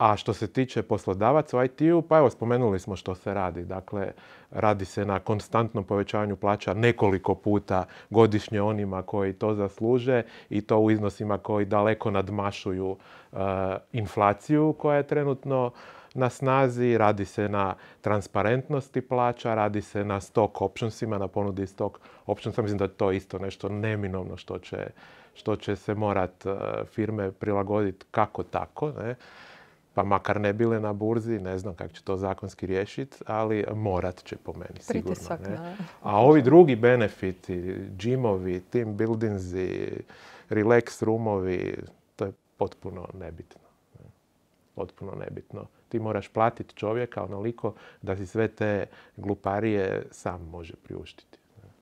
A što se tiče poslodavaca u IT-u, pa evo spomenuli smo što se radi. Dakle, radi se na konstantnom povećanju plaća nekoliko puta godišnje onima koji to zasluže i to u iznosima koji daleko nadmašuju e, inflaciju koja je trenutno na snazi, radi se na transparentnosti plaća, radi se na stock optionsima, na ponudi stock optionsa. Mislim da je to isto nešto neminovno što će, što će se morat e, firme prilagoditi kako tako pa makar ne bile na burzi, ne znam kako će to zakonski riješiti, ali morat će po meni sigurno. A ovi drugi benefiti, džimovi, team buildingsi, relax roomovi, to je potpuno nebitno. Potpuno nebitno. Ti moraš platiti čovjeka onoliko da si sve te gluparije sam može priuštiti.